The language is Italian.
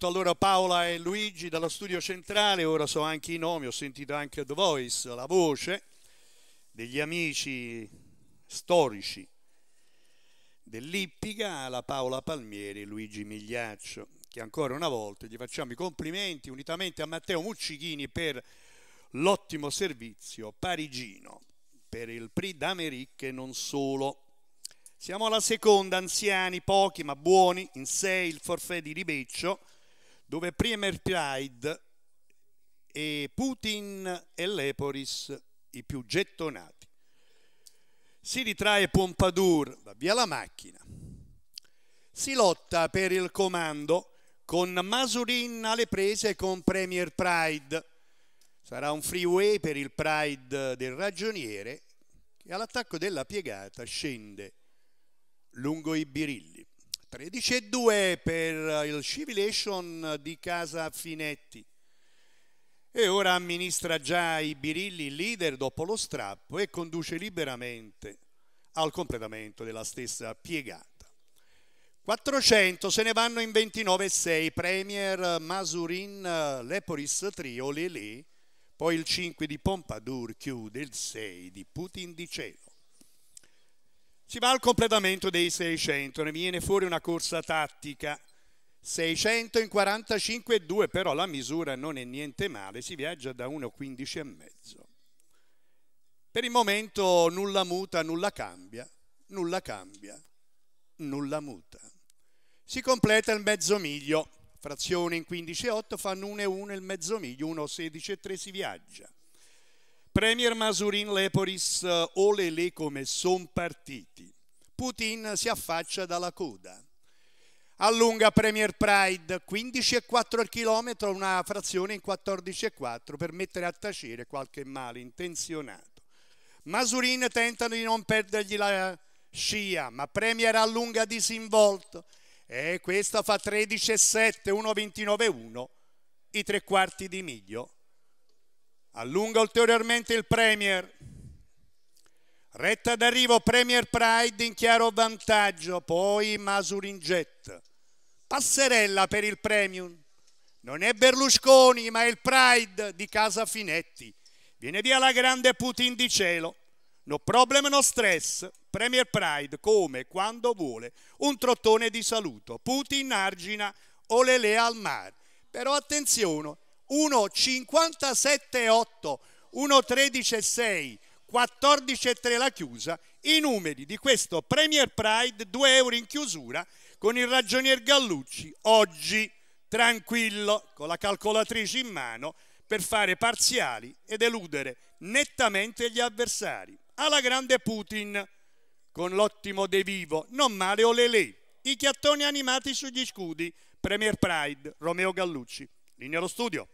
allora Paola e Luigi dallo studio centrale, ora so anche i nomi, ho sentito anche The Voice, la voce degli amici storici dell'Ippica, la Paola Palmieri e Luigi Migliaccio, che ancora una volta gli facciamo i complimenti unitamente a Matteo Muccichini per l'ottimo servizio parigino per il Prix d'Amérique e non solo. Siamo alla seconda, anziani, pochi ma buoni, in sé il forfè di Ribeccio, dove Premier Pride e Putin e Leporis i più gettonati. Si ritrae Pompadour, va via la macchina. Si lotta per il comando con Masurin alle prese con Premier Pride. Sarà un freeway per il Pride del ragioniere che all'attacco della piegata scende lungo i birilli. 2 per il Civilation di Casa Finetti. E ora amministra già i birilli leader dopo lo strappo e conduce liberamente al completamento della stessa piegata. 400 se ne vanno in 29,6 Premier Masurin Leporis Trio Lele, poi il 5 di Pompadour chiude il 6 di Putin di Cielo. Si va al completamento dei 600, ne viene fuori una corsa tattica. 600 in 45,2, però la misura non è niente male, si viaggia da 1,15 e mezzo. Per il momento nulla muta, nulla cambia, nulla cambia, nulla muta. Si completa il mezzo miglio, frazione in 15,8 fanno 1,1 il mezzo miglio, 1,16 e 3 si viaggia. Premier Masurin Leporis, eh, ole le come son partiti. Putin si affaccia dalla coda. Allunga Premier Pride 15,4 al chilometro, una frazione in 14,4 per mettere a tacere qualche male intenzionato. Masurin tenta di non perdergli la scia, ma Premier allunga disinvolto. E questa fa 13,7, 1,29,1, i tre quarti di miglio allunga ulteriormente il Premier. Retta d'arrivo Premier Pride in chiaro vantaggio, poi Masurin Jet. Passerella per il Premium. Non è Berlusconi, ma è il Pride di Casa Finetti. Viene via la grande Putin di cielo. No problem, no stress. Premier Pride, come, quando vuole. Un trottone di saluto. Putin argina, olele al mare. Però attenzione, 1, 57, 8, 14 e 3 la chiusa, i numeri di questo Premier Pride, 2 euro in chiusura, con il ragionier Gallucci, oggi tranquillo, con la calcolatrice in mano, per fare parziali ed eludere nettamente gli avversari. Alla grande Putin, con l'ottimo De Vivo, non male o Lele, i chiattoni animati sugli scudi, Premier Pride, Romeo Gallucci. Linea allo studio.